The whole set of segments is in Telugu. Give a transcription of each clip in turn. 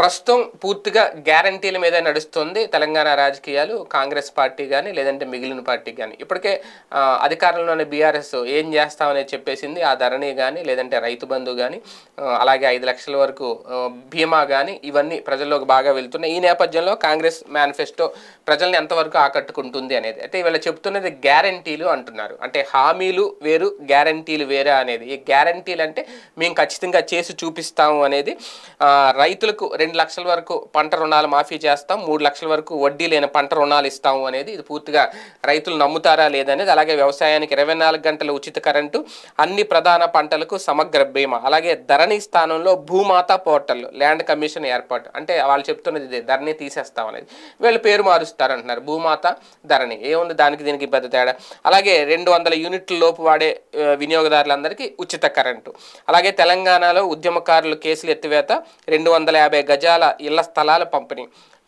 ప్రస్తుతం పూర్తిగా గ్యారంటీల మీద నడుస్తుంది తెలంగాణ రాజకీయాలు కాంగ్రెస్ పార్టీ కానీ లేదంటే మిగిలిన పార్టీ కానీ ఇప్పటికే అధికారంలోని బీఆర్ఎస్ ఏం చేస్తామనేది చెప్పేసింది ఆ ధరణి కానీ లేదంటే రైతు బంధు కానీ అలాగే ఐదు లక్షల వరకు బీమా కానీ ఇవన్నీ ప్రజల్లోకి బాగా వెళ్తున్నాయి ఈ నేపథ్యంలో కాంగ్రెస్ మేనిఫెస్టో ప్రజల్ని ఎంతవరకు ఆకట్టుకుంటుంది అనేది అయితే ఇవాళ చెప్తున్నది గ్యారంటీలు అంటున్నారు అంటే హామీలు వేరు గ్యారంటీలు వేరే అనేది ఈ గ్యారంటీలు అంటే మేము ఖచ్చితంగా చేసి చూపిస్తాము అనేది రైతులకు రెండు లక్షల వరకు పంట రుణాలు మాఫీ చేస్తాం మూడు లక్షల వరకు వడ్డీ లేని పంట రుణాలు ఇస్తాము అనేది ఇది పూర్తిగా రైతులు నమ్ముతారా లేదనేది అలాగే వ్యవసాయానికి ఇరవై నాలుగు గంటల ఉచిత కరెంటు అన్ని ప్రధాన పంటలకు సమగ్ర బీమా అలాగే ధరణి స్థానంలో భూమాత పోర్టల్ ల్యాండ్ కమిషన్ ఏర్పాటు అంటే వాళ్ళు చెప్తున్నది ఇదే ధరణి తీసేస్తాం అనేది వీళ్ళు పేరు మారుస్తారంటున్నారు భూమాత ధరణి ఏముంది దానికి దీనికి పెద్ద తేడా అలాగే రెండు వందల యూనిట్ల లోపు వాడే వినియోగదారులందరికీ ఉచిత కరెంటు అలాగే తెలంగాణలో ఉద్యమకారులు కేసులు ఎత్తివేత రెండు వందల యాభై jala, y la estalala, pam,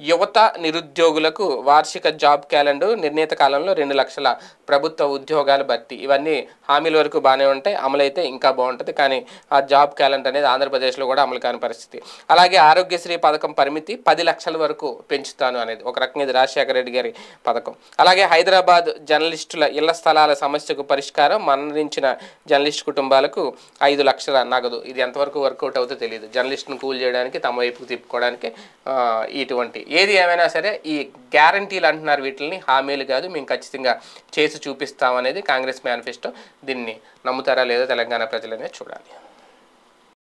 యువత నిరుద్యోగులకు వార్షిక జాబ్ క్యాలెండర్ నిర్ణీత కాలంలో రెండు లక్షల ప్రభుత్వ ఉద్యోగాల భర్తీ ఇవన్నీ హామీల వరకు బాగానే ఉంటాయి అమలైతే ఇంకా బాగుంటుంది కానీ ఆ జాబ్ క్యాలెండర్ అనేది ఆంధ్రప్రదేశ్లో కూడా అమలు కాని పరిస్థితి అలాగే ఆరోగ్యశ్రీ పథకం పరిమితి పది లక్షల వరకు పెంచుతాను అనేది ఒక రకంగా ఇది రాజశేఖర రెడ్డి గారి పథకం అలాగే హైదరాబాద్ జర్నలిస్టుల ఇళ్ల స్థలాల సమస్యకు పరిష్కారం మరణించిన జర్నలిస్ట్ కుటుంబాలకు ఐదు లక్షల నగదు ఇది ఎంతవరకు వర్కౌట్ అవుతుందో తెలియదు జర్నలిస్ట్ను కూల్ చేయడానికి తమ వైపుకు తిప్పుకోవడానికి ఇటువంటి ఏది ఏమైనా సరే ఈ గ్యారంటీలు అంటున్నారు వీటిని హామీలు కాదు మేము ఖచ్చితంగా చేసి చూపిస్తామనేది కాంగ్రెస్ మేనిఫెస్టో దీన్ని నమ్ముతారా లేదో తెలంగాణ ప్రజలనే చూడాలి